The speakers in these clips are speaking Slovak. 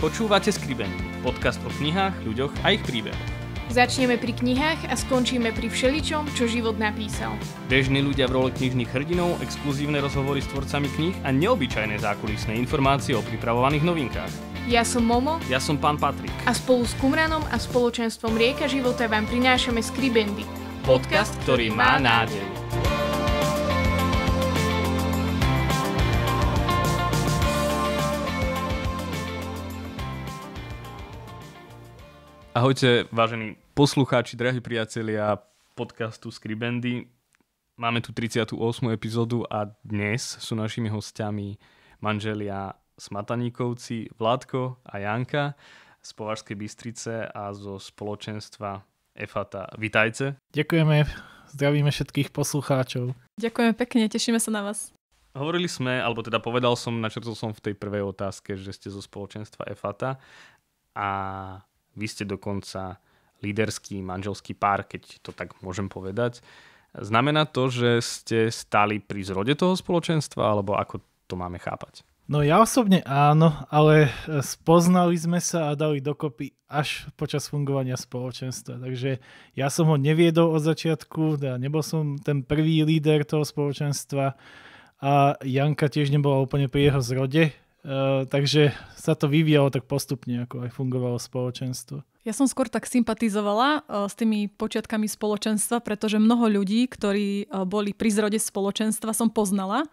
Počúvate Skriben, podcast o knihách, ľuďoch a ich príbehoch. Začneme pri knihách a skončíme pri všeličom, čo život napísal. Bežní ľudia v role knižných hrdinov, exkluzívne rozhovory s tvorcami kníh a neobyčajné zákulisné informácie o pripravovaných novinkách. Ja som Momo. Ja som pán Patrik. A spolu s Kumranom a spoločenstvom Rieka života vám prinášame Skribendy, Podcast, ktorý má nádej. Ahojte, vážení poslucháči, drahí priatelia podcastu Skribendy. Máme tu 38. epizódu a dnes sú našimi hostiami manželia Smataníkovci Vládko a Janka z Považskej Bystrice a zo spoločenstva Efata. Vitajte. Ďakujeme, zdravíme všetkých poslucháčov. Ďakujeme pekne, tešíme sa na vás. Hovorili sme, alebo teda povedal som, načrtol som v tej prvej otázke, že ste zo spoločenstva EFATA a vy ste dokonca líderský manželský pár, keď to tak môžem povedať. Znamená to, že ste stali pri zrode toho spoločenstva, alebo ako to máme chápať? No ja osobne áno, ale e, spoznali sme sa a dali dokopy až počas fungovania spoločenstva. Takže ja som ho neviedol od začiatku, teda nebol som ten prvý líder toho spoločenstva a Janka tiež nebola úplne pri jeho zrode, e, takže sa to vyvíjalo tak postupne, ako aj fungovalo spoločenstvo. Ja som skôr tak sympatizovala eh, s tými počiatkami spoločenstva, pretože mnoho ľudí, ktorí eh, boli pri zrode spoločenstva, som poznala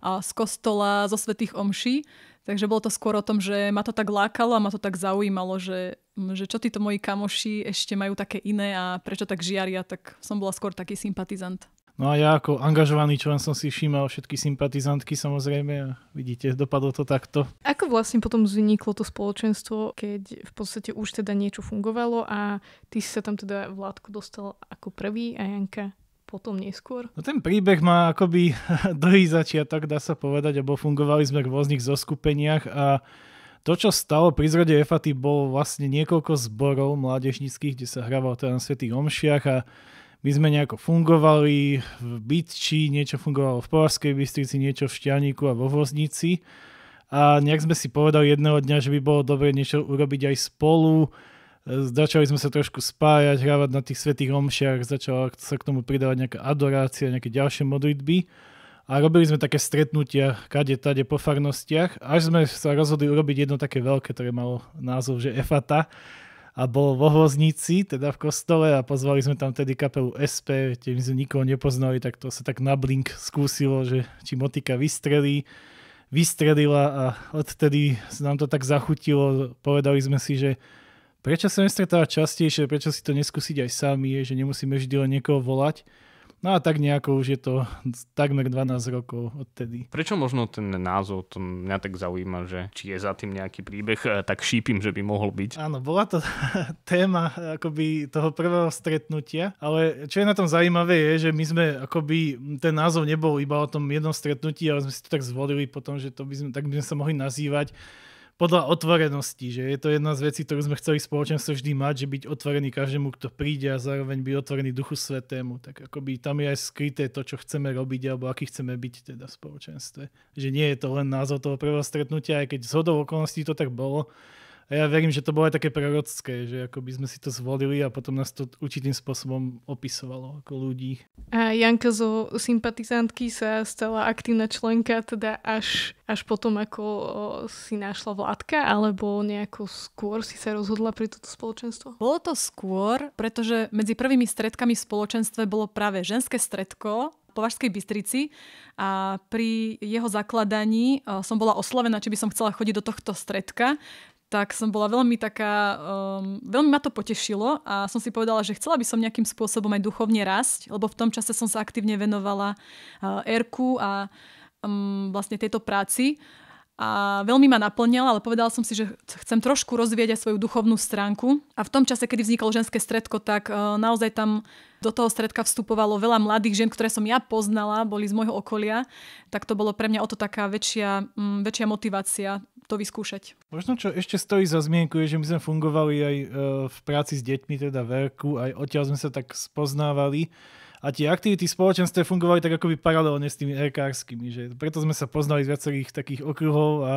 z kostola, zo svetých omší. Takže bolo to skôr o tom, že ma to tak lákalo a ma to tak zaujímalo, že, mm, že čo títo moji kamoši ešte majú také iné a prečo tak žiaria, tak som bola skôr taký sympatizant. No a ja ako angažovaný člen som si všímal všetky sympatizantky samozrejme a vidíte, dopadlo to takto. Ako vlastne potom vzniklo to spoločenstvo, keď v podstate už teda niečo fungovalo a ty si sa tam teda Vládko dostal ako prvý a Janka potom neskôr? No ten príbeh má akoby dlhý začiatok, dá sa povedať, lebo fungovali sme v rôznych zoskupeniach a to, čo stalo pri zrode Efaty, bol vlastne niekoľko zborov mládežnických, kde sa hrával teda na Svetých Omšiach a my sme nejako fungovali v Bytči, niečo fungovalo v Považskej Bystrici, niečo v Šťaníku a vo Voznici. A nejak sme si povedali jedného dňa, že by bolo dobre niečo urobiť aj spolu. Začali sme sa trošku spájať, hrávať na tých svetých omšiach, začala sa k tomu pridávať nejaká adorácia, nejaké ďalšie modlitby. A robili sme také stretnutia kade tade po farnostiach, až sme sa rozhodli urobiť jedno také veľké, ktoré malo názov, že EFATA, a bol vo Voznici, teda v kostole a pozvali sme tam tedy kapelu SP, tým sme nikoho nepoznali, tak to sa tak na blink skúsilo, že či motika vystrelí. Vystrelila a odtedy nám to tak zachutilo, povedali sme si, že prečo sa nestretáva častejšie, prečo si to neskúsiť aj sami, že nemusíme vždy len niekoho volať No a tak nejako už je to takmer 12 rokov odtedy. Prečo možno ten názov, to mňa tak zaujíma, že či je za tým nejaký príbeh, e, tak šípim, že by mohol byť. Áno, bola to téma akoby toho prvého stretnutia, ale čo je na tom zaujímavé je, že my sme akoby, ten názov nebol iba o tom jednom stretnutí, ale sme si to tak zvolili potom, že to by sme, tak by sme sa mohli nazývať podľa otvorenosti, že je to jedna z vecí, ktorú sme chceli spoločenstvo vždy mať, že byť otvorený každému, kto príde a zároveň byť otvorený duchu svetému. Tak akoby tam je aj skryté to, čo chceme robiť alebo aký chceme byť teda v spoločenstve. Že nie je to len názov toho prvého stretnutia, aj keď z okolností to tak bolo, a ja verím, že to bolo aj také prorocké, že ako by sme si to zvolili a potom nás to určitým spôsobom opisovalo ako ľudí. A Janka zo sympatizantky sa stala aktívna členka teda až, až potom, ako si našla Vládka, alebo nejako skôr si sa rozhodla pre toto spoločenstvo? Bolo to skôr, pretože medzi prvými stredkami v spoločenstve bolo práve ženské stredko, Považskej Bystrici a pri jeho zakladaní som bola oslovená, či by som chcela chodiť do tohto stredka, tak som bola veľmi taká, um, veľmi ma to potešilo a som si povedala, že chcela by som nejakým spôsobom aj duchovne rásť, lebo v tom čase som sa aktívne venovala uh, Erku a um, vlastne tejto práci a veľmi ma naplňala, ale povedala som si, že chcem trošku rozvieť aj svoju duchovnú stránku. A v tom čase, kedy vznikalo ženské stredko, tak uh, naozaj tam do toho stredka vstupovalo veľa mladých žien, ktoré som ja poznala, boli z môjho okolia, tak to bolo pre mňa o to taká väčšia, mm, väčšia motivácia to vyskúšať. Možno čo ešte stojí za zmienku je, že my sme fungovali aj e, v práci s deťmi, teda verku, aj odtiaľ sme sa tak spoznávali a tie aktivity spoločenstve fungovali tak akoby paralelne s tými erkárskymi, že preto sme sa poznali z viacerých takých okruhov a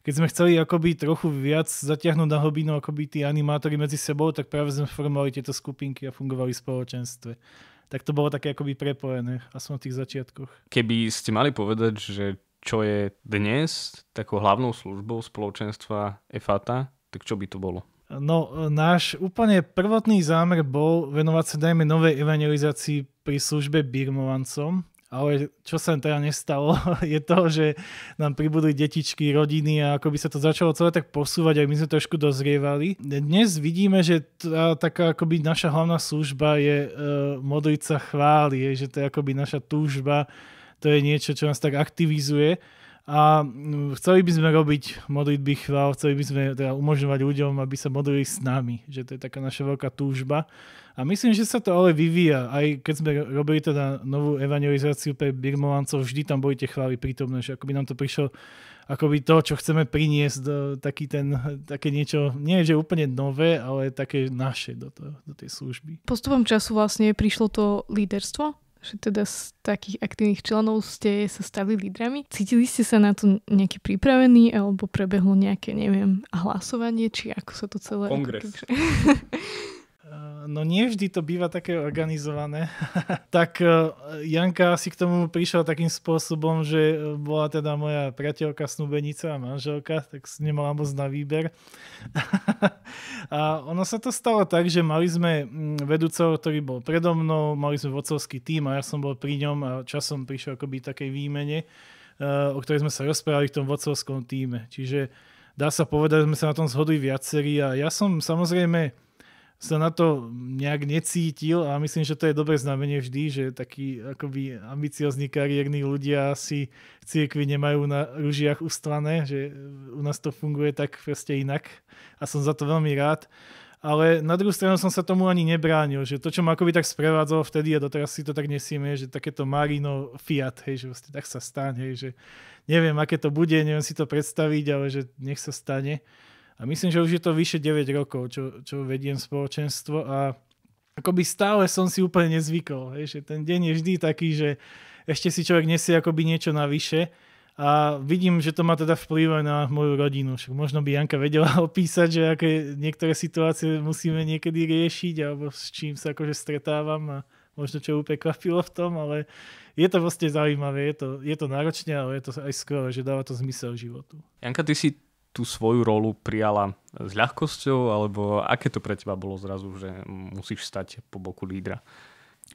keď sme chceli akoby trochu viac zatiahnuť na hlbinu akoby tí animátori medzi sebou, tak práve sme formovali tieto skupinky a fungovali v spoločenstve. Tak to bolo také akoby prepojené, aspoň v tých začiatkoch. Keby ste mali povedať, že čo je dnes takou hlavnou službou spoločenstva EFATA, tak čo by to bolo? No, náš úplne prvotný zámer bol venovať sa dajme novej evangelizácii pri službe birmovancom, ale čo sa teda nestalo, je to, že nám pribudli detičky, rodiny a ako by sa to začalo celé tak posúvať, aj my sme trošku dozrievali. Dnes vidíme, že tá, taká akoby naša hlavná služba je e, modliť sa chváli, je, že to je akoby naša túžba to je niečo, čo nás tak aktivizuje a mm, chceli by sme robiť modlitby chvál, chceli by sme teda umožňovať ľuďom, aby sa modlili s nami, že to je taká naša veľká túžba. A myslím, že sa to ale vyvíja. Aj keď sme robili teda novú evangelizáciu pre Birmovancov, vždy tam boli tie chvály prítomné, že by nám to prišlo akoby to, čo chceme priniesť, e, taký ten, také niečo, nie že úplne nové, ale také naše do, to, do tej služby. Postupom času vlastne prišlo to líderstvo že teda z takých aktívnych členov ste sa stali lídrami. Cítili ste sa na to nejaký pripravený alebo prebehlo nejaké, neviem, hlasovanie, či ako sa to celé... Kongres. Ako, no nie vždy to býva také organizované, tak e, Janka si k tomu prišla takým spôsobom, že e, bola teda moja priateľka, snúbenica a manželka, tak nemala moc na výber. a ono sa to stalo tak, že mali sme mm, vedúceho, ktorý bol predo mnou, mali sme vocovský tým a ja som bol pri ňom a časom prišiel akoby takej výmene, e, o ktorej sme sa rozprávali v tom vocovskom týme. Čiže dá sa povedať, že sme sa na tom zhodli viacerí a ja som samozrejme sa na to nejak necítil a myslím, že to je dobré znamenie vždy, že takí akoby ambiciozní kariérni ľudia si v cirkvi nemajú na ružiach ustlané, že u nás to funguje tak proste inak a som za to veľmi rád. Ale na druhú stranu som sa tomu ani nebránil, že to, čo ma akoby tak sprevádzalo vtedy a doteraz si to tak nesieme, že takéto Marino Fiat, hej, že vlastne tak sa stane, hej, že neviem, aké to bude, neviem si to predstaviť, ale že nech sa stane a myslím, že už je to vyše 9 rokov, čo, čo vediem spoločenstvo a akoby stále som si úplne nezvykol. Hej, že ten deň je vždy taký, že ešte si človek nesie akoby niečo navyše a vidím, že to má teda vplyv aj na moju rodinu. Však možno by Janka vedela opísať, že aké niektoré situácie musíme niekedy riešiť alebo s čím sa akože stretávam a možno čo úplne kvapilo v tom, ale je to vlastne zaujímavé, je to, je to náročné, ale je to aj skvelé, že dáva to zmysel životu. Janka, ty si tú svoju rolu prijala s ľahkosťou, alebo aké to pre teba bolo zrazu, že musíš stať po boku lídra?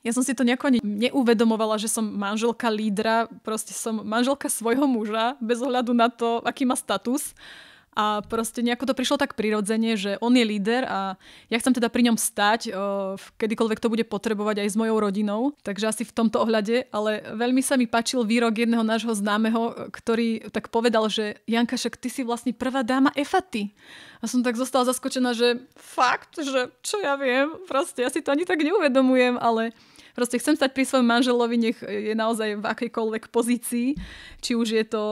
Ja som si to nejako neuvedomovala, že som manželka lídra, proste som manželka svojho muža, bez ohľadu na to, aký má status. Uh, a proste nejako to prišlo tak prirodzene, že on je líder a ja chcem teda pri ňom stať, kedykoľvek to bude potrebovať aj s mojou rodinou. Takže asi v tomto ohľade, ale veľmi sa mi páčil výrok jedného nášho známeho, ktorý tak povedal, že Janka, však ty si vlastne prvá dáma Efaty. A som tak zostala zaskočená, že fakt, že čo ja viem, proste ja si to ani tak neuvedomujem, ale proste chcem stať pri svojom manželovi, nech je naozaj v akejkoľvek pozícii, či už je to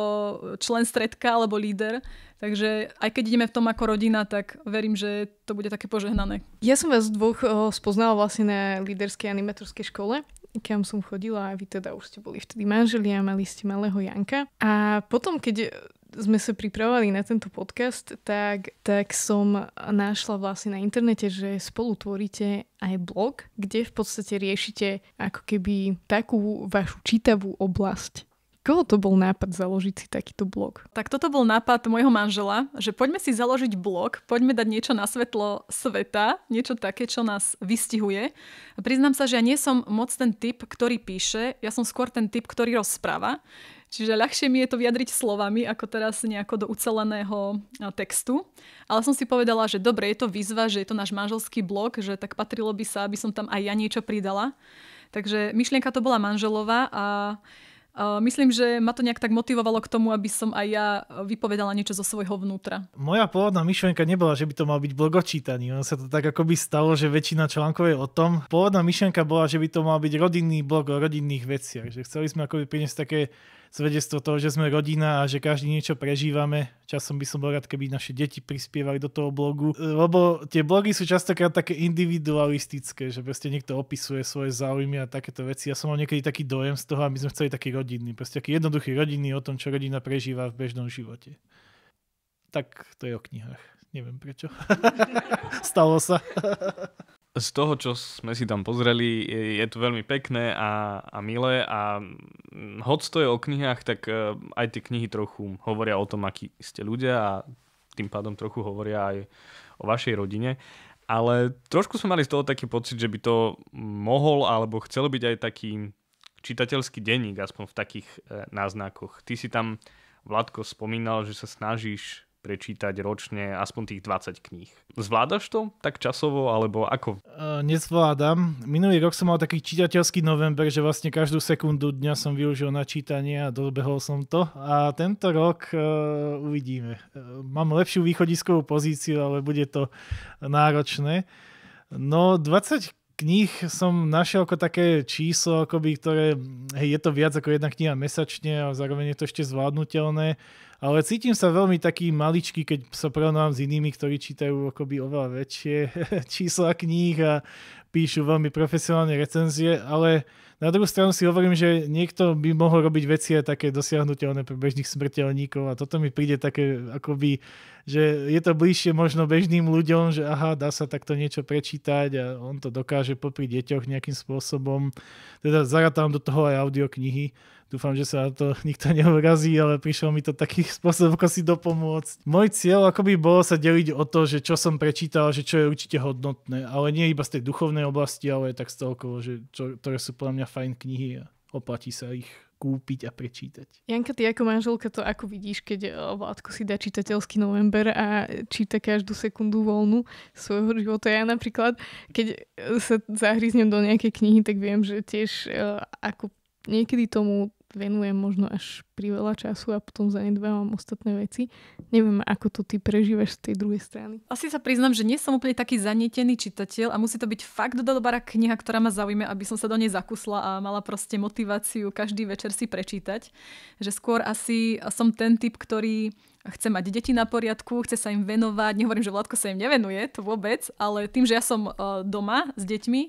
člen stredka alebo líder. Takže aj keď ideme v tom ako rodina, tak verím, že to bude také požehnané. Ja som vás dvoch eh, spoznala vlastne na líderskej animatorskej škole kam som chodila a vy teda už ste boli vtedy manželi a mali ste malého Janka. A potom, keď sme sa pripravovali na tento podcast, tak, tak som našla vlastne na internete, že spolu tvoríte aj blog, kde v podstate riešite ako keby takú vašu čítavú oblasť Koho to bol nápad založiť si takýto blog? Tak toto bol nápad môjho manžela, že poďme si založiť blog, poďme dať niečo na svetlo sveta, niečo také, čo nás vystihuje. A priznám sa, že ja nie som moc ten typ, ktorý píše, ja som skôr ten typ, ktorý rozpráva. Čiže ľahšie mi je to vyjadriť slovami, ako teraz nejako do uceleného textu. Ale som si povedala, že dobre, je to výzva, že je to náš manželský blog, že tak patrilo by sa, aby som tam aj ja niečo pridala. Takže myšlienka to bola manželová a Eh, myslím, že ma to nejak tak motivovalo k tomu, aby som aj ja eh, vypovedala niečo zo svojho vnútra. Moja pôvodná myšlienka nebola, že by to mal byť blog o čítaní. Ono sa to tak akoby stalo, že väčšina článkov je o tom. Pôvodná myšlienka bola, že by to mal byť rodinný blog o rodinných veciach. Že chceli sme akoby priniesť také svedectvo toho, že sme rodina a že každý niečo prežívame. Časom by som bol rád, keby naše deti prispievali do toho blogu, e, lebo tie blogy sú častokrát také individualistické, že proste niekto opisuje svoje záujmy a takéto veci. Ja som mal niekedy taký dojem z toho, aby sme chceli taký rodinný, proste taký jednoduchý rodinný o tom, čo rodina prežíva v bežnom živote. Tak to je o knihách. Neviem prečo. Stalo sa. z toho, čo sme si tam pozreli, je, je to veľmi pekné a, a milé a mm, hoď to je o knihách, tak e, aj tie knihy trochu hovoria o tom, akí ste ľudia a tým pádom trochu hovoria aj o vašej rodine. Ale trošku sme mali z toho taký pocit, že by to mohol alebo chcel byť aj taký čitateľský denník, aspoň v takých e, náznakoch. Ty si tam, Vládko, spomínal, že sa snažíš prečítať ročne aspoň tých 20 kníh. Zvládaš to tak časovo, alebo ako? Uh, nezvládam. Minulý rok som mal taký čitateľský november, že vlastne každú sekundu dňa som využil na čítanie a dobehol som to. A tento rok uh, uvidíme. Uh, mám lepšiu východiskovú pozíciu, ale bude to náročné. No 20 kníh som našiel ako také číslo, akoby, ktoré, hej, je to viac ako jedna kniha mesačne a zároveň je to ešte zvládnutelné. Ale cítim sa veľmi taký maličký, keď sa porovnám s inými, ktorí čítajú akoby oveľa väčšie čísla kníh a píšu veľmi profesionálne recenzie, ale na druhú stranu si hovorím, že niekto by mohol robiť veci aj také dosiahnutelné pre bežných smrteľníkov a toto mi príde také akoby že je to bližšie možno bežným ľuďom, že aha, dá sa takto niečo prečítať a on to dokáže popri deťoch nejakým spôsobom. Teda zaratám do toho aj audioknihy. Dúfam, že sa na to nikto neurazí, ale prišiel mi to taký spôsob ako si dopomôcť. Môj cieľ akoby bolo sa deliť o to, že čo som prečítal, že čo je určite hodnotné, ale nie iba z tej duchovnej oblasti, ale aj tak toho, že čo, ktoré sú podľa mňa fajn knihy a oplatí sa ich kúpiť a prečítať. Janka, ty ako manželka to ako vidíš, keď eh, Vládko si dá čitateľský november a číta každú sekundu voľnu svojho života. Ja napríklad, keď eh, sa zahryznem do nejakej knihy, tak viem, že tiež eh, ako niekedy tomu venujem možno až priveľa času a potom zanedbávam ostatné veci. Neviem, ako to ty prežívaš z tej druhej strany. Asi sa priznam, že nie som úplne taký zanietený čitateľ a musí to byť fakt dobrá kniha, ktorá ma zaujíma, aby som sa do nej zakusla a mala proste motiváciu každý večer si prečítať. Že skôr asi som ten typ, ktorý chce mať deti na poriadku, chce sa im venovať. Nehovorím, že Vládko sa im nevenuje, to vôbec, ale tým, že ja som eh, doma s deťmi,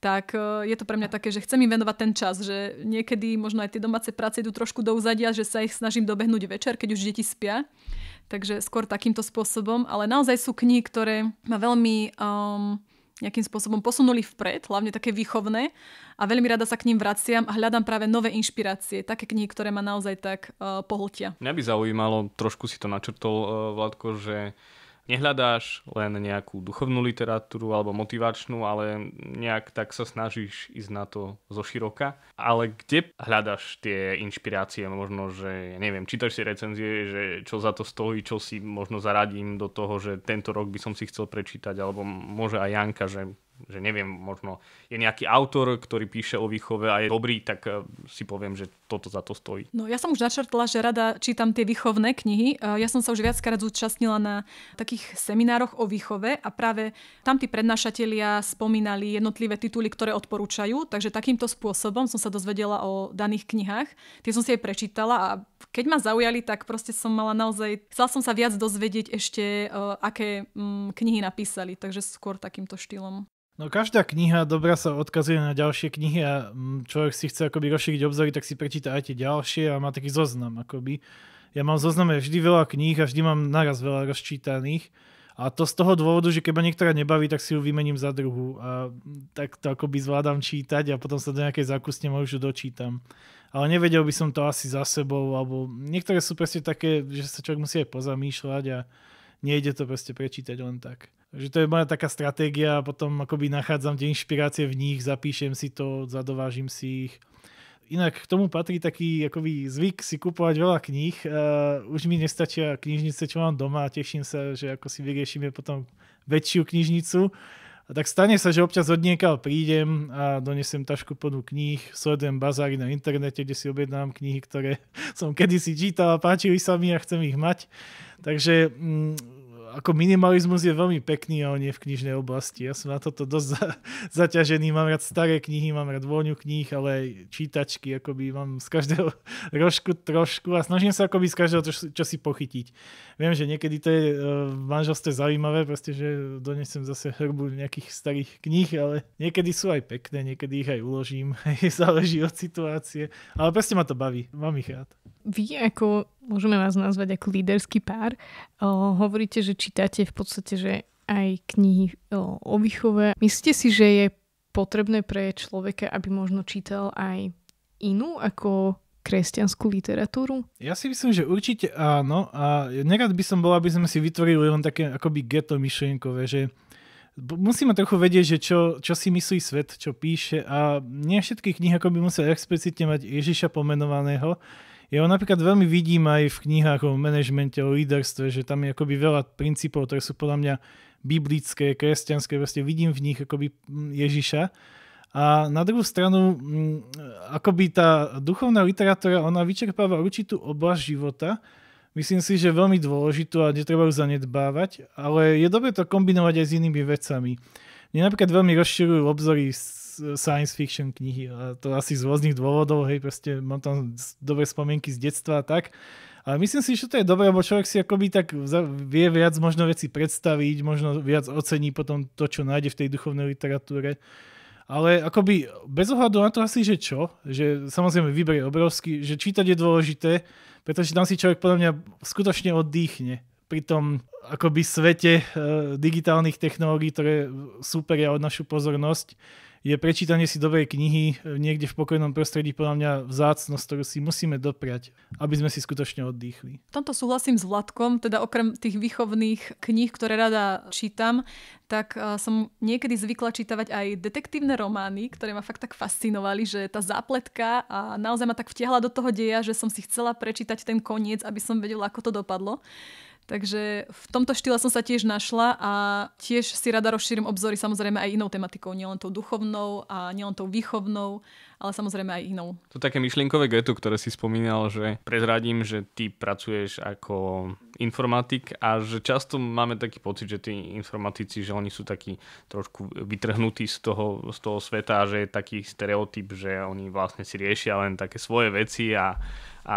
tak e, je to pre mňa také, že chcem im venovať ten čas, že niekedy možno aj tie domáce práce idú trošku do uzadia, že sa ich snažím dobehnúť večer, keď už deti spia. Takže skôr takýmto spôsobom, ale naozaj sú knihy, ktoré ma veľmi um, nejakým spôsobom posunuli vpred, hlavne také výchovné a veľmi rada sa k ním vraciam a hľadám práve nové inšpirácie, také knihy, ktoré ma naozaj tak uh, pohltia. Mňa by zaujímalo, trošku si to načrtol, uh, Vládko, že nehľadáš len nejakú duchovnú literatúru alebo motivačnú, ale nejak tak sa snažíš ísť na to zo široka. Ale kde hľadaš tie inšpirácie? Možno, že neviem, čítaš si recenzie, že čo za to stojí, čo si možno zaradím do toho, že tento rok by som si chcel prečítať, alebo môže aj Janka, že že neviem, možno je nejaký autor, ktorý píše o výchove a je dobrý, tak eh, si poviem, že toto za to stojí. No ja som už načrtla, že rada čítam tie výchovné knihy. Eh, ja som sa už viackrát zúčastnila na takých seminároch o výchove a práve tam tí prednášatelia spomínali jednotlivé tituly, ktoré odporúčajú, takže takýmto spôsobom som sa dozvedela o daných knihách. Tie som si aj prečítala a keď ma zaujali, tak proste som mala naozaj, chcela som sa viac dozvedieť ešte, eh, aké mm, knihy napísali, takže skôr takýmto štýlom. No každá kniha dobrá sa odkazuje na ďalšie knihy a mm, človek si chce akoby rozšíriť obzory, tak si prečíta aj tie ďalšie a má taký zoznam akoby. Ja mám zozname vždy veľa kníh a vždy mám naraz veľa rozčítaných. A to z toho dôvodu, že keď ma niektorá nebaví, tak si ju vymením za druhú. A mm, tak to akoby zvládam čítať a potom sa do nejakej zákusne už ju dočítam. Ale nevedel by som to asi za sebou, alebo niektoré sú presne také, že sa človek musí aj pozamýšľať a Nejde to proste prečítať len tak. Takže to je moja taká stratégia a potom akoby nachádzam tie inšpirácie v nich, zapíšem si to, zadovážim si ich. Inak k tomu patrí taký akoby zvyk si kupovať veľa kníh. Uh, už mi nestačia knižnice, čo mám doma a teším sa, že ako si vyriešime potom väčšiu knižnicu. Uh, a tak stane sa, že občas od niekaľ prídem a donesem tašku plnú kníh, sledujem bazári na internete, kde si objednám knihy, ktoré som kedysi čítal a páčili sa mi a chcem ich mať. Takže mm, ako minimalizmus je veľmi pekný ale nie v knižnej oblasti. Ja som na toto dosť za, zaťažený, mám rád staré knihy, mám rád vôňu kníh, ale aj čítačky, akoby mám z každého rožku trošku a snažím sa akoby z každého čo, čo si pochytiť. Viem, že niekedy to je e, v manželstve zaujímavé, proste, že donesem zase hrbu nejakých starých kníh, ale niekedy sú aj pekné, niekedy ich aj uložím, záleží od situácie, ale proste ma to baví, mám ich rád. Vy ako môžeme vás nazvať ako líderský pár. O, hovoríte, že čítate v podstate, že aj knihy o, o výchove. Myslíte si, že je potrebné pre človeka, aby možno čítal aj inú ako kresťanskú literatúru? Ja si myslím, že určite áno a nerad by som bol, aby sme si vytvorili len také akoby geto myšlienkové, že musíme trochu vedieť, že čo, čo si myslí svet, čo píše a nie všetky knihy by musia explicitne mať Ježiša pomenovaného, ja ho napríklad veľmi vidím aj v knihách o manažmente, o líderstve, že tam je akoby veľa princípov, ktoré sú podľa mňa biblické, kresťanské, vlastne vidím v nich akoby mm, Ježiša. A na druhú stranu, mm, akoby tá duchovná literatúra, ona vyčerpáva určitú oblasť života, myslím si, že veľmi dôležitú a netreba ju zanedbávať, ale je dobre to kombinovať aj s inými vecami. Mne napríklad veľmi rozširujú obzory science fiction knihy a to asi z rôznych dôvodov, hej, proste mám tam dobré spomienky z detstva a tak. A myslím si, že to je dobré, lebo človek si akoby tak vie viac možno veci predstaviť, možno viac ocení potom to, čo nájde v tej duchovnej literatúre. Ale akoby bez ohľadu na to asi, že čo, že samozrejme výber je obrovský, že čítať je dôležité, pretože tam si človek podľa mňa skutočne oddychne pri tom akoby svete e, digitálnych technológií, ktoré súperia od našu pozornosť je prečítanie si dobrej knihy e, niekde v pokojnom prostredí podľa mňa vzácnosť, ktorú si musíme dopriať, aby sme si skutočne oddychli. V tomto súhlasím s Vladkom, teda okrem tých výchovných kníh, ktoré rada čítam, tak e, som niekedy zvykla čítavať aj detektívne romány, ktoré ma fakt tak fascinovali, že tá zápletka a naozaj ma tak vtiahla do toho deja, že som si chcela prečítať ten koniec, aby som vedela, ako to dopadlo. Takže v tomto štýle som sa tiež našla a tiež si rada rozšírim obzory samozrejme aj inou tematikou, nielen tou duchovnou a nielen tou výchovnou, ale samozrejme aj inou. To také myšlienkové geto, ktoré si spomínal, že prezradím, že ty pracuješ ako informatik a že často máme taký pocit, že tí informatici, že oni sú takí trošku vytrhnutí z toho, z toho sveta a že je taký stereotyp, že oni vlastne si riešia len také svoje veci a, a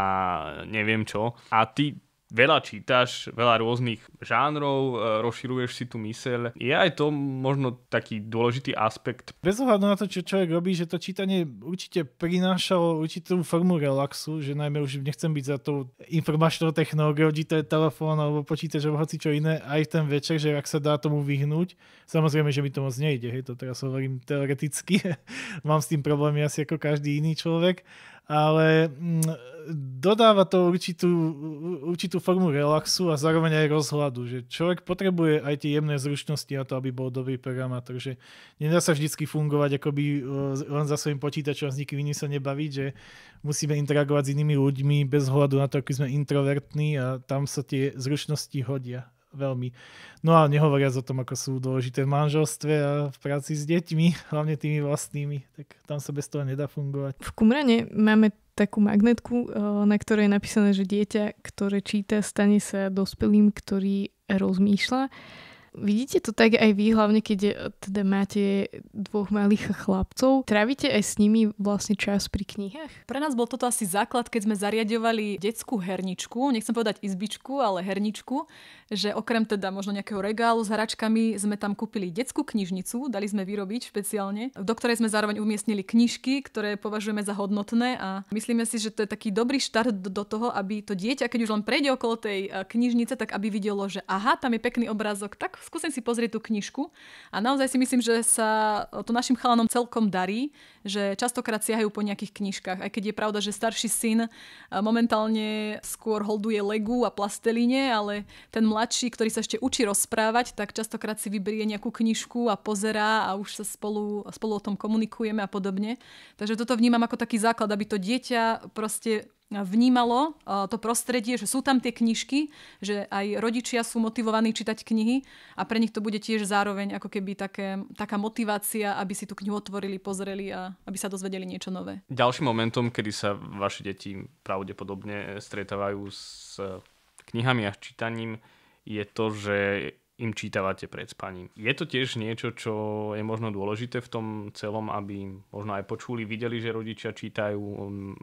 neviem čo. A ty veľa čítaš, veľa rôznych žánrov, e, rozširuješ si tú myseľ. Je aj to možno taký dôležitý aspekt. Bez ohľadu na to, čo človek robí, že to čítanie určite prinášalo určitú formu relaxu, že najmä už nechcem byť za tou informačnou technológiou, či to je telefón alebo počítač alebo hoci čo iné, aj ten večer, že ak sa dá tomu vyhnúť. Samozrejme, že mi to moc nejde, hej, to teraz hovorím teoreticky. Mám s tým problémy asi ako každý iný človek, ale mm, dodáva to určitú, určitú formu relaxu a zároveň aj rozhľadu, že človek potrebuje aj tie jemné zručnosti na to, aby bol dobrý programátor, že nedá sa vždycky fungovať by e, len za svojím počítačom s nikým iným sa nebaviť, že musíme interagovať s inými ľuďmi bez hľadu na to, aký sme introvertní a tam sa tie zručnosti hodia veľmi. No a nehovoriac o tom, ako sú dôležité v manželstve a v práci s deťmi, hlavne tými vlastnými, tak tam sa bez toho nedá fungovať. V Kumrane máme takú magnetku, eh, na ktorej je napísané, že dieťa, ktoré číta, stane sa dospelým, ktorý rozmýšľa. Vidíte to tak aj vy, hlavne keď teda máte dvoch malých chlapcov. Trávite aj s nimi vlastne čas pri knihách? Pre nás bol toto asi základ, keď sme zariadovali detskú herničku, nechcem povedať izbičku, ale herničku, že okrem teda možno nejakého regálu s hračkami sme tam kúpili detskú knižnicu, dali sme vyrobiť špeciálne, do ktorej sme zároveň umiestnili knižky, ktoré považujeme za hodnotné a myslíme si, že to je taký dobrý štart do toho, aby to dieťa, keď už len prejde okolo tej e, knižnice, tak aby videlo, že aha, tam je pekný obrázok, tak skúsim si pozrieť tú knižku a naozaj si myslím, že sa to našim chalanom celkom darí, že častokrát siahajú po nejakých knižkách, aj keď je pravda, že starší syn e, momentálne skôr holduje legu a plasteline, ale ten mladší, ktorý sa ešte učí rozprávať, tak častokrát si vyberie nejakú knižku a pozerá a už sa spolu, spolu o tom komunikujeme a podobne. Takže toto vnímam ako taký základ, aby to dieťa proste vnímalo eh, to prostredie, že sú tam tie knižky, že aj rodičia sú motivovaní čítať knihy a pre nich to bude tiež zároveň ako keby také, taká motivácia, aby si tú knihu otvorili, pozreli a aby sa dozvedeli niečo nové. Ďalším momentom, kedy sa vaše deti pravdepodobne stretávajú s eh, knihami a čítaním, je to, že im čítavate pred spaním. Je to tiež niečo, čo je možno dôležité v tom celom, aby možno aj počuli, videli, že rodičia čítajú, um,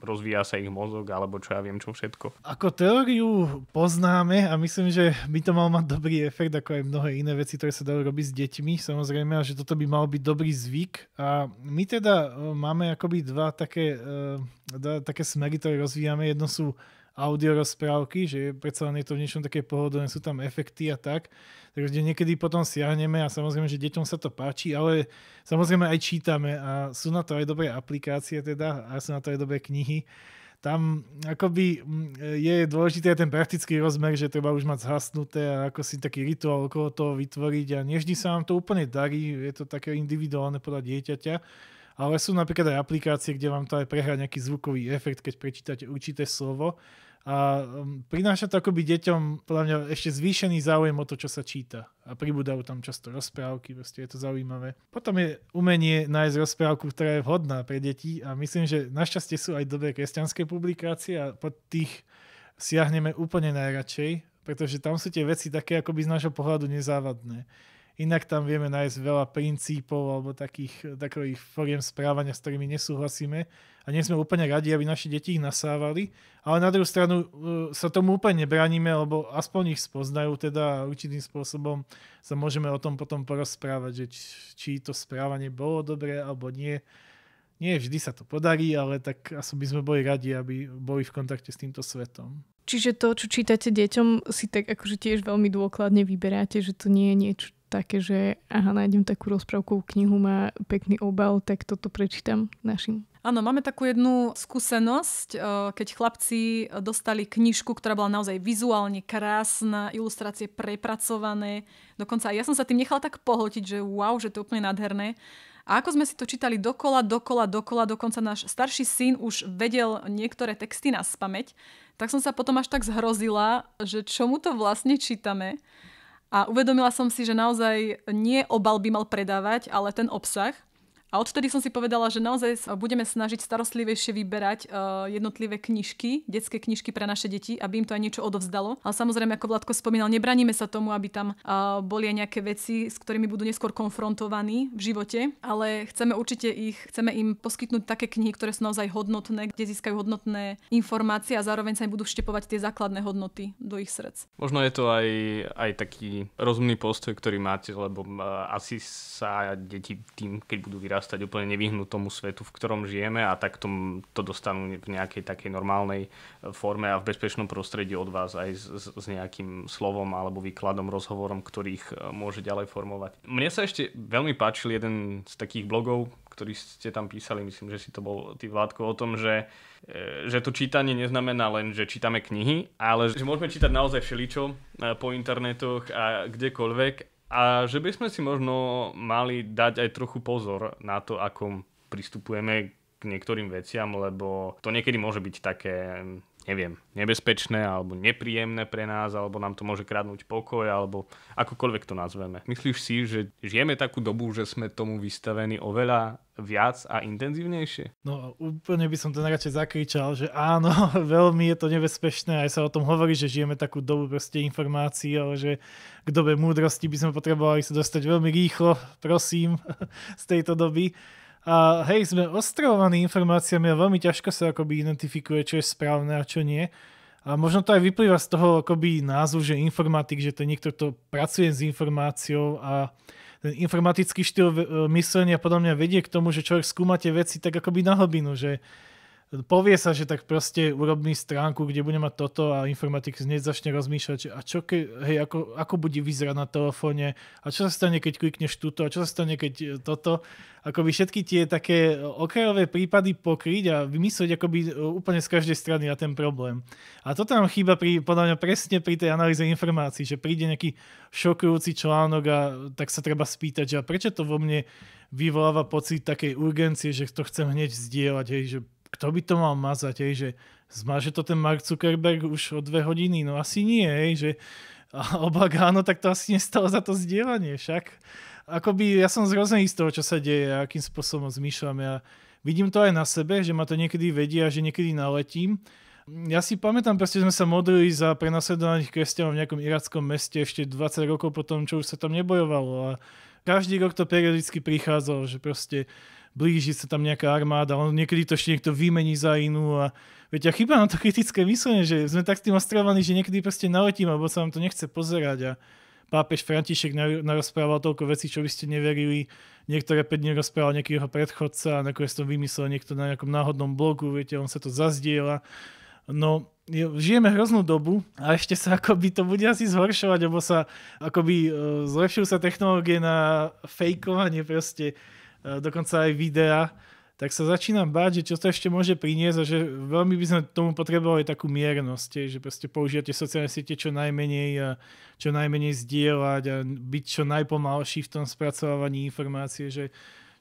rozvíja sa ich mozog, alebo čo ja viem, čo všetko. Ako teóriu poznáme a myslím, že by to mal mať dobrý efekt, ako aj mnohé iné veci, ktoré sa dajú robiť s deťmi, samozrejme, a že toto by mal byť dobrý zvyk. A my teda e, máme akoby dva také, e, dva také smery, ktoré rozvíjame. Jedno sú audio rozprávky, že predsa len je to v niečom také pohodlné, sú tam efekty a tak. Takže niekedy potom siahneme a samozrejme, že deťom sa to páči, ale samozrejme aj čítame a sú na to aj dobré aplikácie teda a sú na to aj dobré knihy. Tam akoby mm, je dôležitý aj ten praktický rozmer, že treba už mať zhasnuté a ako si taký rituál okolo toho vytvoriť a nevždy sa nám to úplne darí, je to také individuálne podľa dieťaťa ale sú napríklad aj aplikácie, kde vám to aj prehrá nejaký zvukový efekt, keď prečítate určité slovo. A um, prináša to akoby deťom podľa mňa ešte zvýšený záujem o to, čo sa číta. A pribúdajú tam často rozprávky, proste je to zaujímavé. Potom je umenie nájsť rozprávku, ktorá je vhodná pre deti a myslím, že našťastie sú aj dobré kresťanské publikácie a pod tých siahneme úplne najradšej, pretože tam sú tie veci také akoby z nášho pohľadu nezávadné. Inak tam vieme nájsť veľa princípov alebo takých, takových foriem správania, s ktorými nesúhlasíme a nie sme úplne radi, aby naši deti ich nasávali, ale na druhú stranu e, sa tomu úplne nebraníme, lebo aspoň ich spoznajú teda a určitým spôsobom sa môžeme o tom potom porozprávať, že či to správanie bolo dobré alebo nie. Nie vždy sa to podarí, ale tak asi by sme boli radi, aby boli v kontakte s týmto svetom. Čiže to, čo čítate deťom, si tak akože tiež veľmi dôkladne vyberáte, že to nie je niečo, také, že aha, nájdem takú rozprávku knihu, má pekný obal, tak toto prečítam našim. Áno, máme takú jednu skúsenosť, eh, keď chlapci dostali knižku, ktorá bola naozaj vizuálne krásna, ilustrácie prepracované. Dokonca aj ja som sa tým nechala tak pohltiť, že wow, že to je úplne nádherné. A ako sme si to čítali dokola, dokola, dokola, dokonca náš starší syn už vedel niektoré texty na spameť, tak som sa potom až tak zhrozila, že čomu to vlastne čítame a uvedomila som si, že naozaj nie obal by mal predávať, ale ten obsah. A odtedy som si povedala, že naozaj budeme snažiť starostlivejšie vyberať e, jednotlivé knižky, detské knižky pre naše deti, aby im to aj niečo odovzdalo. Ale samozrejme, ako Vladko spomínal, nebraníme sa tomu, aby tam e, boli aj nejaké veci, s ktorými budú neskôr konfrontovaní v živote, ale chceme určite ich, chceme im poskytnúť také knihy, ktoré sú naozaj hodnotné, kde získajú hodnotné informácie a zároveň sa im budú vštepovať tie základné hodnoty do ich srdc. Možno je to aj, aj taký rozumný postoj, ktorý máte, lebo e, asi sa deti tým, keď budú vyrastať, dorastať úplne nevyhnú tomu svetu, v ktorom žijeme a tak tom, to dostanú v nejakej takej normálnej e, forme a v bezpečnom prostredí od vás aj s, s, s nejakým slovom alebo výkladom, rozhovorom, ktorých e, môže ďalej formovať. Mne sa ešte veľmi páčil jeden z takých blogov, ktorý ste tam písali, myslím, že si to bol ty Vládko, o tom, že, e, že to čítanie neznamená len, že čítame knihy, ale že môžeme čítať naozaj všeličo po internetoch a kdekoľvek a že by sme si možno mali dať aj trochu pozor na to, ako pristupujeme k niektorým veciam, lebo to niekedy môže byť také neviem, nebezpečné alebo nepríjemné pre nás, alebo nám to môže kradnúť pokoj, alebo akokoľvek to nazveme. Myslíš si, že žijeme takú dobu, že sme tomu vystavení oveľa viac a intenzívnejšie? No úplne by som ten radšej zakričal, že áno, veľmi je to nebezpečné, aj sa o tom hovorí, že žijeme takú dobu proste informácií, ale že k dobe múdrosti by sme potrebovali sa dostať veľmi rýchlo, prosím, z tejto doby. A hej, sme ostrovovaní informáciami a veľmi ťažko sa akoby identifikuje, čo je správne a čo nie. A možno to aj vyplýva z toho akoby názvu, že informatik, že to niekto to pracuje s informáciou a ten informatický štýl e, myslenia podľa mňa vedie k tomu, že človek skúma tie veci tak akoby na hlbinu, že povie sa, že tak proste urobí stránku, kde bude mať toto a informatik hneď začne rozmýšľať, že a čo ke, hej, ako, ako bude vyzerať na telefóne a čo sa stane, keď klikneš túto a čo sa stane, keď e, toto. Akoby všetky tie také e, okrajové prípady pokryť a vymyslieť akoby e, úplne z každej strany na ten problém. A toto nám chýba pri, podľa mňa presne pri tej analýze informácií, že príde nejaký šokujúci článok a tak sa treba spýtať, že a prečo to vo mne vyvoláva pocit takej urgencie, že to chcem hneď zdieľať, hej, že kto by to mal mazať, hej, že zmaže to ten Mark Zuckerberg už o dve hodiny, no asi nie, hej, že oba áno, tak to asi nestalo za to zdieľanie, však. Akoby ja som zrozený z toho, čo sa deje a akým spôsobom zmýšľam. Ja vidím to aj na sebe, že ma to niekedy vedia, že niekedy naletím. Ja si pamätám, proste sme sa modlili za prenasledovaných kresťanov v nejakom irackom meste ešte 20 rokov po tom, čo už sa tam nebojovalo. A každý rok to periodicky prichádzalo, že proste blíži sa tam nejaká armáda, on niekedy to ešte niekto vymení za inú a veď a chyba na to kritické myslenie, že sme tak tým ostrovaní, že niekedy proste naletím, alebo sa vám to nechce pozerať a pápež František narozprával toľko vecí, čo by ste neverili. Niektoré 5 dní rozprával nejaký jeho predchodca a nakoniec to vymyslel niekto na nejakom náhodnom blogu, viete, on sa to zazdieľa. No, žijeme hroznú dobu a ešte sa akoby to bude asi zhoršovať, lebo sa akoby e, zlepšujú sa technológie na fejkovanie proste, e, dokonca aj videa, tak sa začínam báť, že čo to ešte môže priniesť a že veľmi by sme tomu potrebovali takú miernosť, že proste používate sociálne siete čo najmenej a čo najmenej zdieľať a byť čo najpomalší v tom spracovávaní informácie, že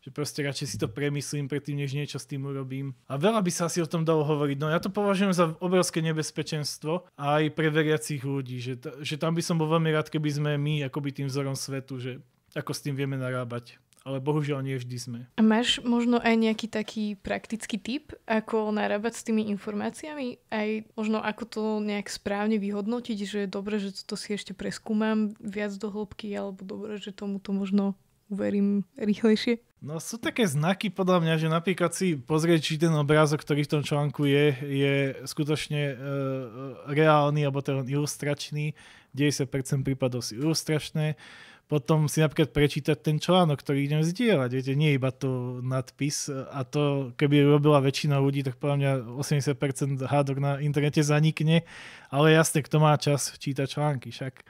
že proste radšej si to premyslím predtým, než niečo s tým urobím. A veľa by sa asi o tom dalo hovoriť. No ja to považujem za obrovské nebezpečenstvo aj pre veriacich ľudí, že, že tam by som bol veľmi rád, keby sme my akoby tým vzorom svetu, že ako s tým vieme narábať ale bohužiaľ nie vždy sme. A máš možno aj nejaký taký praktický tip, ako narábať s tými informáciami? Aj možno ako to nejak správne vyhodnotiť, že je dobre, že toto si ešte preskúmam viac do hĺbky, alebo dobre, že tomuto možno uverím rýchlejšie. No sú také znaky podľa mňa, že napríklad si pozrieť, či ten obrázok, ktorý v tom článku je, je skutočne e, e reálny, alebo ten ilustračný. 90% prípadov si ilustračné. Potom si napríklad prečítať ten článok, ktorý idem zdieľať. Viete, nie iba to nadpis. A to, keby robila väčšina ľudí, tak podľa mňa 80% hádok na internete zanikne. Ale jasne, kto má čas čítať články však.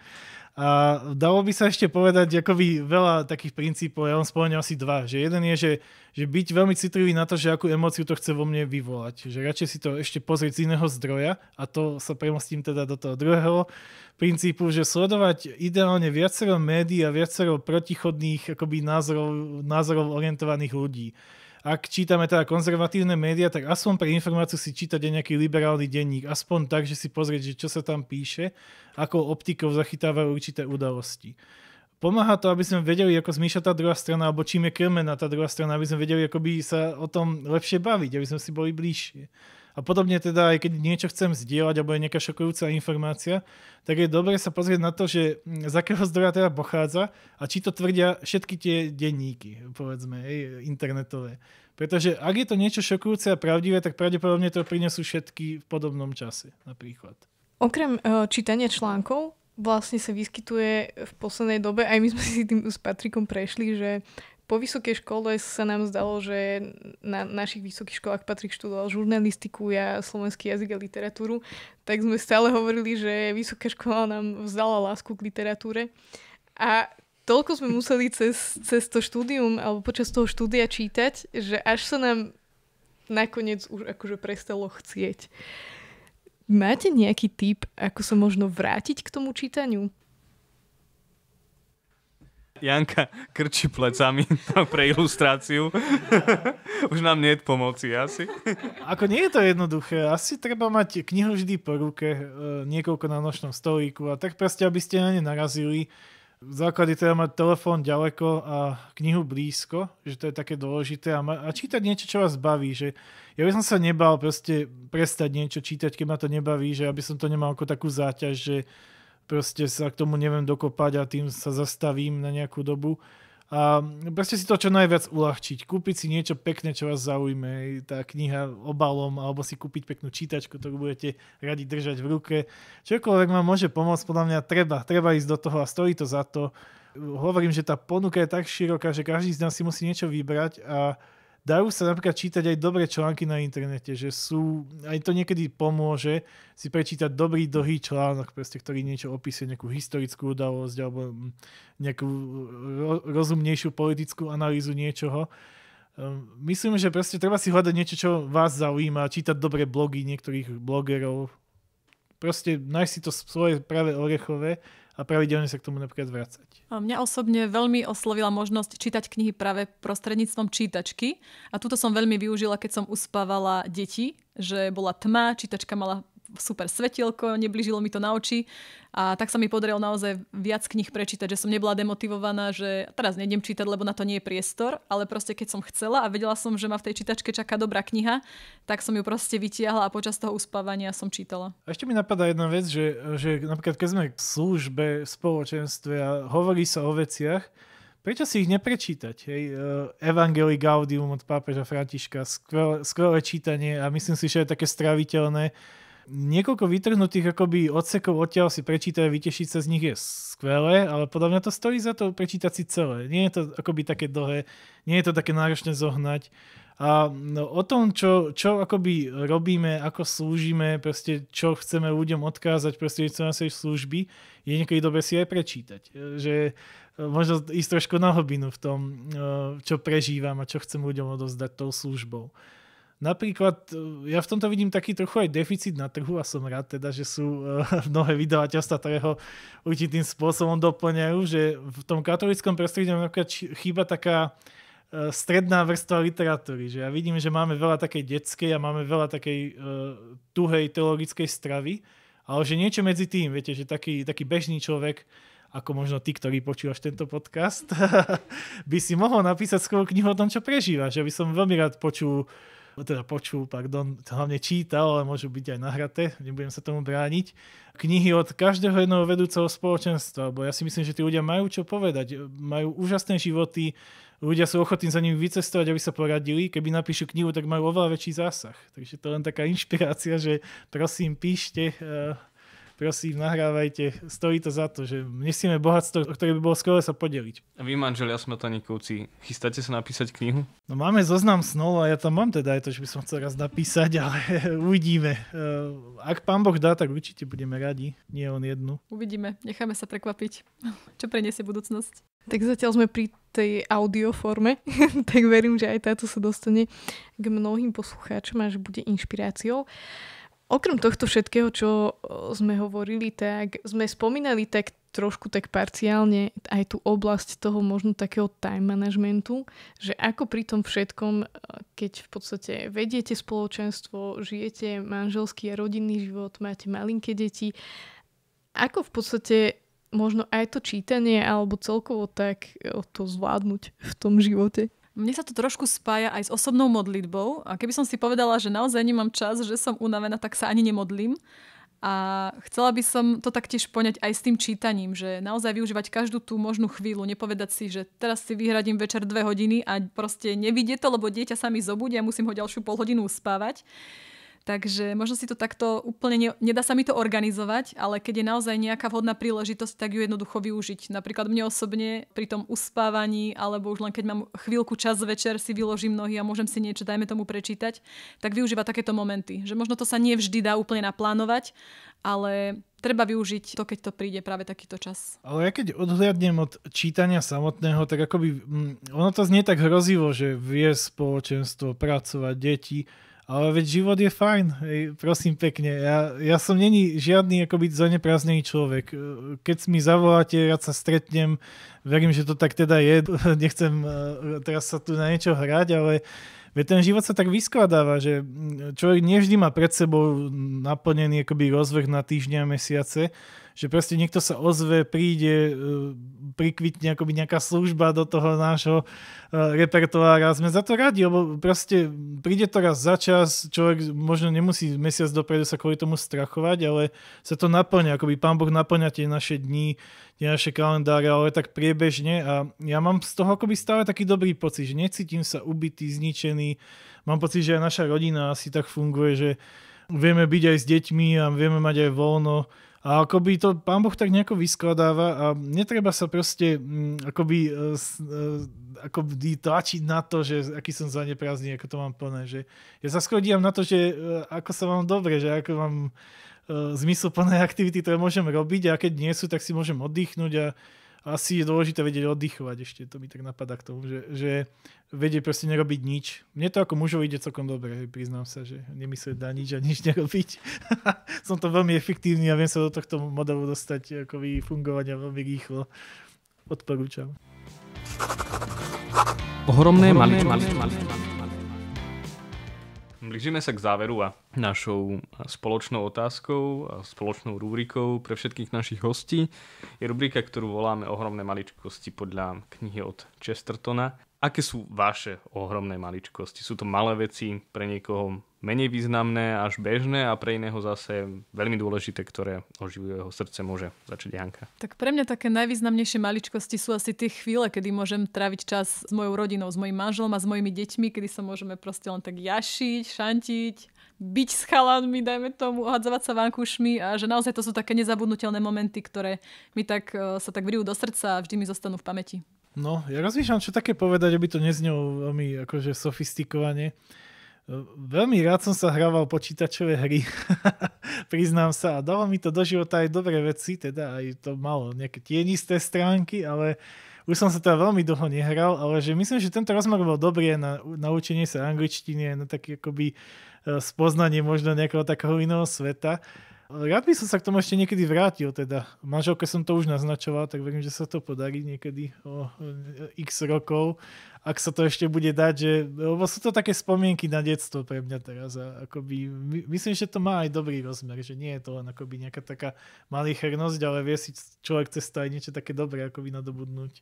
A dalo by sa ešte povedať akoby veľa takých princípov, ja vám spomeniem asi dva. Že jeden je, že, že byť veľmi citlivý na to, že akú emóciu to chce vo mne vyvolať. Že radšej si to ešte pozrieť z iného zdroja a to sa premostím teda do toho druhého princípu, že sledovať ideálne viacero médií a viacero protichodných akoby názorov, názorov orientovaných ľudí ak čítame teda konzervatívne médiá, tak aspoň pre informáciu si čítať aj nejaký liberálny denník, aspoň tak, že si pozrieť, že čo sa tam píše, ako optikou zachytávajú určité udalosti. Pomáha to, aby sme vedeli, ako zmýšľa tá druhá strana, alebo čím je krmená tá druhá strana, aby sme vedeli, ako by sa o tom lepšie baviť, aby sme si boli bližšie. A podobne teda, aj keď niečo chcem zdieľať alebo je nejaká šokujúca informácia, tak je dobré sa pozrieť na to, že z akého zdroja teda pochádza a či to tvrdia všetky tie denníky, povedzme, hej, internetové. Pretože ak je to niečo šokujúce a pravdivé, tak pravdepodobne to prinesú všetky v podobnom čase napríklad. Okrem e, čítania článkov vlastne sa vyskytuje v poslednej dobe, aj my sme si tým s Patrikom prešli, že po vysokej škole sa nám zdalo, že na našich vysokých školách Patrik študoval žurnalistiku, ja slovenský jazyk a literatúru, tak sme stále hovorili, že vysoká škola nám vzdala lásku k literatúre. A toľko sme museli cez, cez to štúdium alebo počas toho štúdia čítať, že až sa nám nakoniec už akože prestalo chcieť. Máte nejaký tip, ako sa možno vrátiť k tomu čítaniu? Janka krčí plecami no, pre ilustráciu. Už nám nie je pomoci asi. Ako nie je to jednoduché. Asi treba mať knihu vždy po ruke, e, niekoľko na nočnom stolíku a tak proste, aby ste na ne narazili. V základe treba mať telefón ďaleko a knihu blízko, že to je také dôležité a, ma- a čítať niečo, čo vás baví, že ja by som sa nebal proste prestať niečo čítať, keď ma to nebaví, že aby som to nemal ako takú záťaž, že proste sa k tomu neviem dokopať a tým sa zastavím na nejakú dobu. A proste si to čo najviac uľahčiť. Kúpiť si niečo pekné, čo vás zaujme. Tá kniha obalom, alebo si kúpiť peknú čítačku, ktorú budete radi držať v ruke. Čokoľvek vám môže pomôcť, podľa mňa treba. Treba ísť do toho a stojí to za to. Hovorím, že tá ponuka je tak široká, že každý z nás si musí niečo vybrať a dajú sa napríklad čítať aj dobré články na internete, že sú, aj to niekedy pomôže si prečítať dobrý, dlhý článok, proste, ktorý niečo opisuje, nejakú historickú udalosť alebo mm, nejakú rozumnejšiu politickú analýzu niečoho. Ehm, myslím, že proste treba si hľadať niečo, čo vás zaujíma, čítať dobré blogy niektorých blogerov. Proste nájsť si to svoje práve orechové a pravidelne sa k tomu napríklad vracať. A mňa osobne veľmi oslovila možnosť čítať knihy práve prostredníctvom čítačky a túto som veľmi využila, keď som uspávala deti, že bola tma, čítačka mala super svetielko, neblížilo mi to na oči a tak sa mi podarilo naozaj viac knih prečítať, že som nebola demotivovaná, že teraz nejdem čítať, lebo na to nie je priestor, ale proste keď som chcela a vedela som, že ma v tej čítačke čaká dobrá kniha, tak som ju proste vytiahla a počas toho uspávania som čítala. A ešte mi napadá jedna vec, že, že napríklad keď sme v službe, v spoločenstve a hovorí sa o veciach, prečo si ich neprečítať? Hej? E, Evangelii Gaudium od pápeža Františka, skvelé, skvelé čítanie a myslím si, že je také straviteľné niekoľko vytrhnutých akoby odsekov odtiaľ si prečítať a vytešiť sa z nich je skvelé, ale podľa mňa to stojí za to prečítať si celé. Nie je to akoby také dlhé, nie je to také náročné zohnať. A no, o tom, čo, čo akoby robíme, ako slúžime, proste čo chceme ľuďom odkázať prostredníctvom našej služby, je niekedy dobre si aj prečítať. Že e, možno ísť trošku na hobinu v tom, e, čo prežívam a čo chcem ľuďom odozdať tou službou. Napríklad e, ja v tomto vidím taký trochu aj deficit na trhu a som rád teda, že sú e, mnohé vydavateľstva, ktoré ho určitým spôsobom doplňajú, že v tom katolickom prostredí napríklad chýba taká e, stredná vrstva literatúry. Že ja vidím, že máme veľa takej detskej a máme veľa takej uh, tuhej teologickej stravy, ale že niečo medzi tým, viete, že taký, taký bežný človek, ako možno ty, ktorý počúvaš tento podcast, by si mohol napísať skôr knihu o tom, čo prežíva. Ja by som veľmi rád počul uh, teda počul, pardon, hlavne čítal, ale môžu byť aj nahraté, nebudem sa tomu brániť. Knihy od každého jedného vedúceho spoločenstva, bo ja si myslím, že tí ľudia majú čo povedať, majú úžasné životy, ľudia sú ochotní za nimi vycestovať, aby sa poradili. Keby napíšu knihu, tak majú oveľa väčší zásah. Takže to je len taká inšpirácia, že prosím, píšte, eh, prosím, nahrávajte, stojí to za to, že nesieme bohatstvo, o ktoré by bolo skvelé sa podeliť. A vy, manželia smetanikovci, chystáte sa napísať knihu? No máme zoznam snov a ja tam mám teda aj to, že by som chcel raz napísať, ale uvidíme. Eh, ak pán Boh dá, tak určite budeme radi, nie on jednu. Uvidíme, necháme sa prekvapiť, čo preniesie budúcnosť. Tak zatiaľ sme pri tej audioforme, tak verím, že aj táto sa dostane k mnohým poslucháčom a že bude inšpiráciou. Okrem tohto všetkého, čo eh, sme hovorili, tak sme spomínali tak trošku tak parciálne aj tú oblasť toho možno takého time managementu, že ako pri tom všetkom, eh, keď v podstate vediete spoločenstvo, žijete manželský a rodinný život, máte malinké deti, ako v podstate možno aj to čítanie alebo celkovo tak eh, to zvládnuť v tom živote? Mne sa to trošku spája aj s osobnou modlitbou. A keby som si povedala, že naozaj nemám čas, že som unavená, tak sa ani nemodlím. A chcela by som to taktiež poňať aj s tým čítaním, že naozaj využívať každú tú možnú chvíľu, nepovedať si, že teraz si vyhradím večer dve hodiny a proste nevidie to, lebo dieťa sa mi zobudí a musím ho ďalšiu pol hodinu uspávať. Takže možno si to takto úplne ne, nedá sa mi to organizovať, ale keď je naozaj nejaká vhodná príležitosť, tak ju jednoducho využiť. Napríklad mne osobne pri tom uspávaní, alebo už len keď mám chvíľku čas večer, si vyložím nohy a môžem si niečo, dajme tomu, prečítať, tak využíva takéto momenty. Že možno to sa nevždy dá úplne naplánovať, ale treba využiť to, keď to príde práve takýto čas. Ale ja keď odhliadnem od čítania samotného, tak akoby mm, ono to znie tak hrozivo, že vie spoločenstvo, pracovať, deti, ale veď život je fajn, Ej, prosím pekne. Ja, ja som není žiadny akoby zaneprázdnený človek. E, keď mi zavoláte, rád sa stretnem, verím, že to tak teda je. Nechcem e, teraz sa tu na niečo hrať, ale veď ten život sa tak vyskladáva, že mm, človek nevždy má pred sebou naplnený akoby rozvrh na týždňa a mesiace že proste niekto sa ozve, príde, e, prikvitne akoby nejaká služba do toho nášho e, repertoára. Sme za to radi, lebo proste príde to raz za čas, človek možno nemusí mesiac dopredu sa kvôli tomu strachovať, ale sa to naplňa, akoby pán Boh naplňa tie naše dni, tie naše kalendáre, ale tak priebežne a ja mám z toho akoby stále taký dobrý pocit, že necítim sa ubitý, zničený, mám pocit, že aj naša rodina asi tak funguje, že vieme byť aj s deťmi a vieme mať aj voľno a akoby to pán Boh tak nejako vyskladáva a netreba sa proste mm, akoby, e, e, akoby tlačiť na to, že aký som zaneprázdny, ako to mám plné. Že ja sa schodím na to, že e, ako sa vám dobre, že ako mám zmysluplné aktivity, ktoré môžem robiť a keď nie sú, tak si môžem oddychnúť a asi je dôležité vedieť oddychovať ešte, to mi tak napadá k tomu, že, že vedieť proste nerobiť nič. Mne to ako mužovi ide celkom dobre, priznám sa, že nemyslieť na nič a nič nerobiť. Som to veľmi efektívny a viem sa do tohto modelu dostať ako fungovania veľmi rýchlo. Odporúčam. Ohromné, Ohromné mali, mali, mali, mali blížime sa k záveru a našou spoločnou otázkou a spoločnou rubrikou pre všetkých našich hostí je rubrika, ktorú voláme Ohromné maličkosti podľa knihy od Chestertona aké sú vaše ohromné maličkosti? Sú to malé veci, pre niekoho menej významné, až bežné a pre iného zase veľmi dôležité, ktoré oživuje jeho srdce, môže začať Janka. Tak pre mňa také najvýznamnejšie maličkosti sú asi tie chvíle, kedy môžem tráviť čas s mojou rodinou, s mojim manželom a s mojimi deťmi, kedy sa môžeme proste len tak jašiť, šantiť, byť s chalanmi, dajme tomu, ohadzovať sa vankúšmi a že naozaj to sú také nezabudnutelné momenty, ktoré mi tak, e, sa tak vrijú do srdca a vždy mi zostanú v pamäti. No, ja rozmýšľam, čo také povedať, aby to neznelo veľmi akože sofistikovane. E, veľmi rád som sa hrával počítačové hry, priznám sa, a dalo mi to do života aj dobré veci, teda aj to malo nejaké tienisté stránky, ale už som sa teda veľmi dlho nehral, ale že myslím, že tento rozmer bol dobrý na naučenie sa angličtine, na také akoby e, spoznanie možno nejakého takého iného sveta. Rád by som sa k tomu ešte niekedy vrátil. Teda. Manželke som to už naznačoval, tak verím, že sa to podarí niekedy o x rokov, ak sa to ešte bude dať. Že, lebo sú to také spomienky na detstvo pre mňa teraz. A akoby, myslím, že to má aj dobrý rozmer, že nie je to len akoby nejaká taká malichernosť, ale vie si človek cesta aj niečo také dobré by nadobudnúť.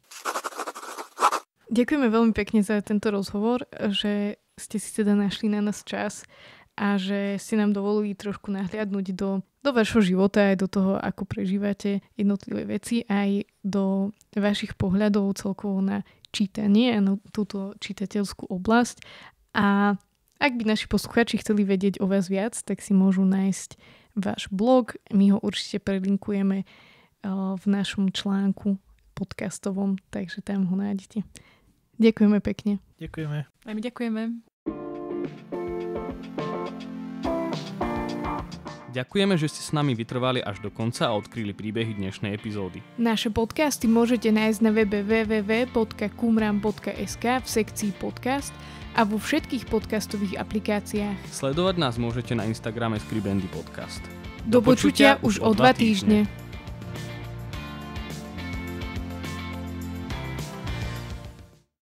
Ďakujeme veľmi pekne za tento rozhovor, že ste si teda našli na nás čas a že ste nám dovolili trošku nahliadnúť do do vašho života, aj do toho, ako prežívate jednotlivé veci, aj do vašich pohľadov celkovo na čítanie a na túto čitateľskú oblasť. A ak by naši posluchači chceli vedieť o vás viac, tak si môžu nájsť váš blog. My ho určite prelinkujeme eh, v našom článku podcastovom, takže tam ho nájdete. Ďakujeme pekne. Ďakujeme. Aj my ďakujeme. Ďakujeme, že ste s nami vytrvali až do konca a odkryli príbehy dnešnej epizódy. Naše podcasty môžete nájsť na webe www.kumram.sk v sekcii podcast a vo všetkých podcastových aplikáciách. Sledovať nás môžete na Instagrame Skribendy Podcast. Do, do počutia, počutia už o dva týždne. týždne.